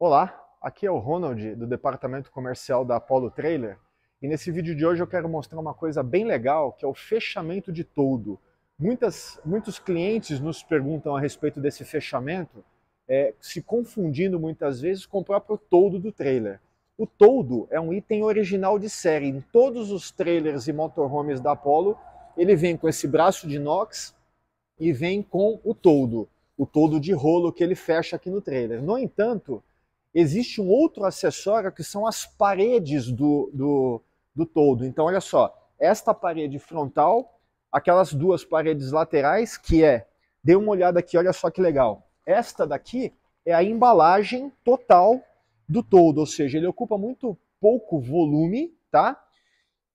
Olá, aqui é o Ronald do departamento comercial da Apollo Trailer e nesse vídeo de hoje eu quero mostrar uma coisa bem legal que é o fechamento de toldo. Muitas, muitos clientes nos perguntam a respeito desse fechamento, é, se confundindo muitas vezes com o próprio toldo do trailer. O toldo é um item original de série em todos os trailers e motorhomes da Apollo. Ele vem com esse braço de inox e vem com o toldo, o toldo de rolo que ele fecha aqui no trailer. No entanto, existe um outro acessório que são as paredes do, do, do todo. Então, olha só, esta parede frontal, aquelas duas paredes laterais, que é, dê uma olhada aqui, olha só que legal. Esta daqui é a embalagem total do todo, ou seja, ele ocupa muito pouco volume, tá?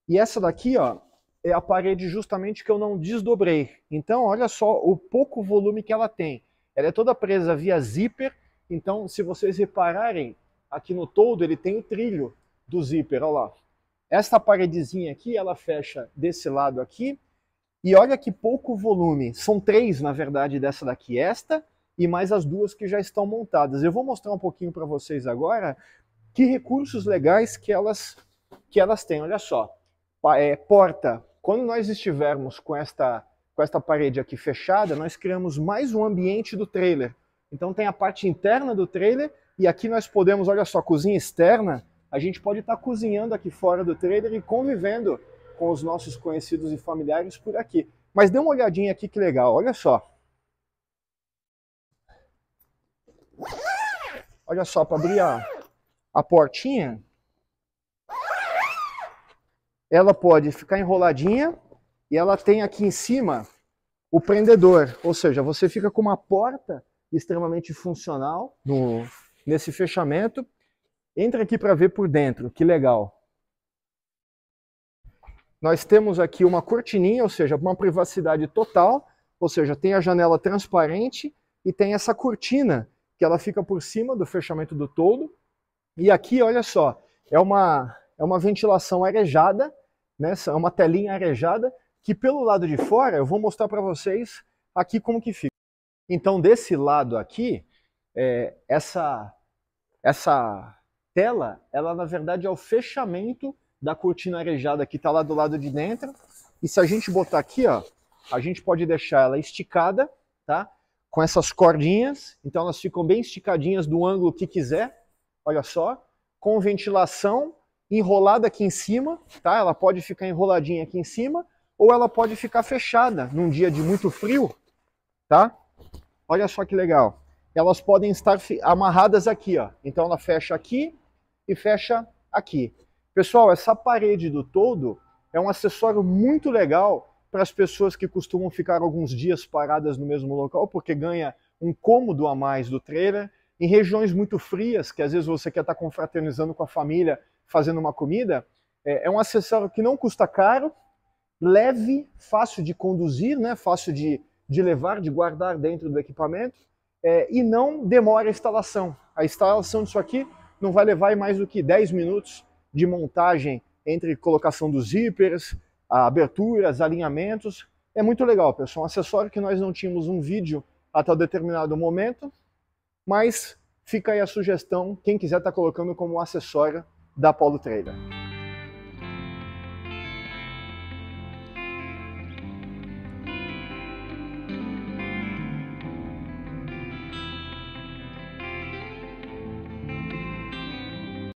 E essa daqui, ó, é a parede justamente que eu não desdobrei. Então, olha só o pouco volume que ela tem. Ela é toda presa via zíper, então, se vocês repararem, aqui no todo ele tem o trilho do zíper, olha lá. Esta paredezinha aqui, ela fecha desse lado aqui, e olha que pouco volume. São três, na verdade, dessa daqui, esta e mais as duas que já estão montadas. Eu vou mostrar um pouquinho para vocês agora que recursos legais que elas, que elas têm. Olha só, é, porta. Quando nós estivermos com esta, com esta parede aqui fechada, nós criamos mais um ambiente do trailer. Então tem a parte interna do trailer e aqui nós podemos, olha só, cozinha externa, a gente pode estar tá cozinhando aqui fora do trailer e convivendo com os nossos conhecidos e familiares por aqui. Mas dê uma olhadinha aqui que legal, olha só. Olha só, para abrir a, a portinha, ela pode ficar enroladinha e ela tem aqui em cima o prendedor, ou seja, você fica com uma porta extremamente funcional no, nesse fechamento. Entra aqui para ver por dentro, que legal. Nós temos aqui uma cortininha, ou seja, uma privacidade total, ou seja, tem a janela transparente e tem essa cortina que ela fica por cima do fechamento do todo. E aqui, olha só, é uma, é uma ventilação arejada, né? é uma telinha arejada, que pelo lado de fora, eu vou mostrar para vocês aqui como que fica. Então, desse lado aqui, é, essa, essa tela, ela na verdade é o fechamento da cortina arejada que está lá do lado de dentro. E se a gente botar aqui, ó, a gente pode deixar ela esticada, tá? Com essas cordinhas, então elas ficam bem esticadinhas do ângulo que quiser, olha só, com ventilação enrolada aqui em cima, tá? Ela pode ficar enroladinha aqui em cima, ou ela pode ficar fechada num dia de muito frio, tá? Olha só que legal. Elas podem estar amarradas aqui, ó. Então ela fecha aqui e fecha aqui. Pessoal, essa parede do todo é um acessório muito legal para as pessoas que costumam ficar alguns dias paradas no mesmo local, porque ganha um cômodo a mais do trailer. Em regiões muito frias, que às vezes você quer estar tá confraternizando com a família, fazendo uma comida, é, é, um acessório que não custa caro, leve, fácil de conduzir, né? fácil de de levar, de guardar dentro do equipamento é, e não demora a instalação. A instalação disso aqui não vai levar mais do que 10 minutos de montagem entre colocação dos zippers, aberturas, alinhamentos. É muito legal, pessoal. Um acessório que nós não tínhamos um vídeo até um determinado momento, mas fica aí a sugestão, quem quiser estar tá colocando como acessório da Apollo Trailer.